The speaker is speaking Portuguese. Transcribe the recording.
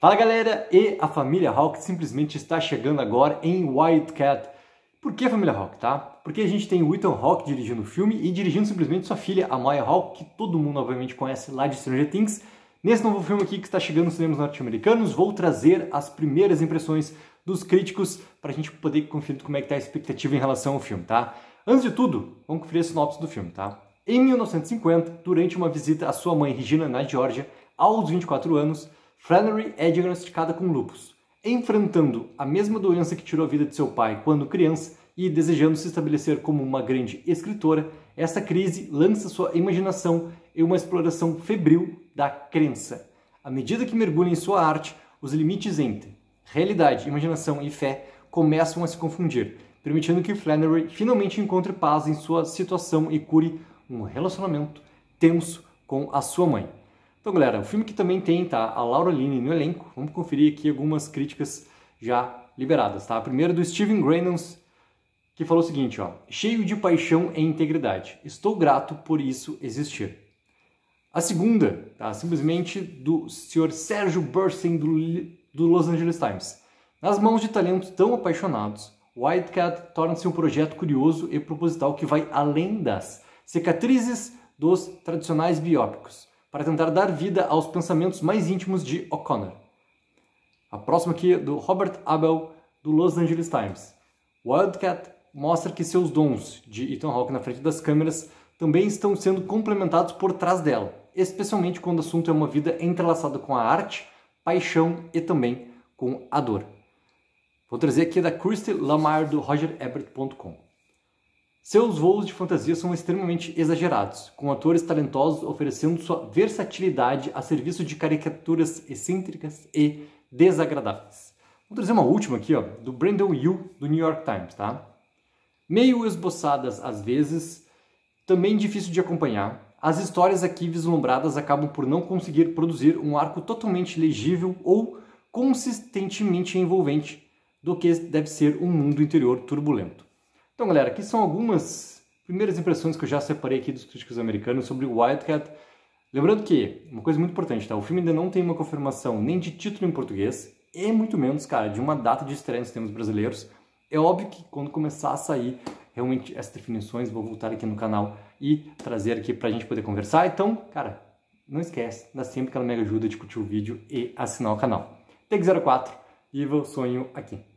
Fala galera, e a família Hawk simplesmente está chegando agora em Wildcat. Por que a família Hawk, tá? Porque a gente tem o Ethan Hawk dirigindo o filme e dirigindo simplesmente sua filha, a Maya Hawk, que todo mundo obviamente conhece lá de Stranger Things. Nesse novo filme aqui que está chegando nos cinemas norte-americanos, vou trazer as primeiras impressões dos críticos para a gente poder conferir como é que está a expectativa em relação ao filme, tá? Antes de tudo, vamos conferir a sinopse do filme, tá? Em 1950, durante uma visita à sua mãe Regina na Geórgia, aos 24 anos, Flannery é diagnosticada com lupus, enfrentando a mesma doença que tirou a vida de seu pai quando criança e desejando se estabelecer como uma grande escritora, essa crise lança sua imaginação em uma exploração febril da crença. À medida que mergulha em sua arte, os limites entre realidade, imaginação e fé começam a se confundir, permitindo que Flannery finalmente encontre paz em sua situação e cure um relacionamento tenso com a sua mãe. Então, galera, o um filme que também tem tá, a Laura Linney no elenco. Vamos conferir aqui algumas críticas já liberadas, tá? A primeira é do Steven Granons, que falou o seguinte, ó: "Cheio de paixão e integridade. Estou grato por isso existir." A segunda, tá, simplesmente do Sr. Sérgio Bursen do, do Los Angeles Times. Nas mãos de talentos tão apaixonados, Wildcat torna-se um projeto curioso e proposital que vai além das cicatrizes dos tradicionais biópicos para tentar dar vida aos pensamentos mais íntimos de O'Connor. A próxima aqui é do Robert Abel, do Los Angeles Times. Wildcat mostra que seus dons de Ethan Hawke na frente das câmeras também estão sendo complementados por trás dela, especialmente quando o assunto é uma vida entrelaçada com a arte, paixão e também com a dor. Vou trazer aqui da Christy Lamar do RogerEbert.com. Seus voos de fantasia são extremamente exagerados, com atores talentosos oferecendo sua versatilidade a serviço de caricaturas excêntricas e desagradáveis. Vou trazer uma última aqui, ó, do Brandon Yu, do New York Times, tá? Meio esboçadas às vezes, também difícil de acompanhar, as histórias aqui vislumbradas acabam por não conseguir produzir um arco totalmente legível ou consistentemente envolvente do que deve ser um mundo interior turbulento. Então, galera, aqui são algumas primeiras impressões que eu já separei aqui dos críticos americanos sobre Wildcat. Lembrando que, uma coisa muito importante, tá? O filme ainda não tem uma confirmação nem de título em português e muito menos, cara, de uma data de estreia nos termos brasileiros. É óbvio que quando começar a sair realmente essas definições, vou voltar aqui no canal e trazer aqui pra gente poder conversar. Então, cara, não esquece, dá sempre aquela mega ajuda de curtir o vídeo e assinar o canal. Tem 04, vou Sonho aqui.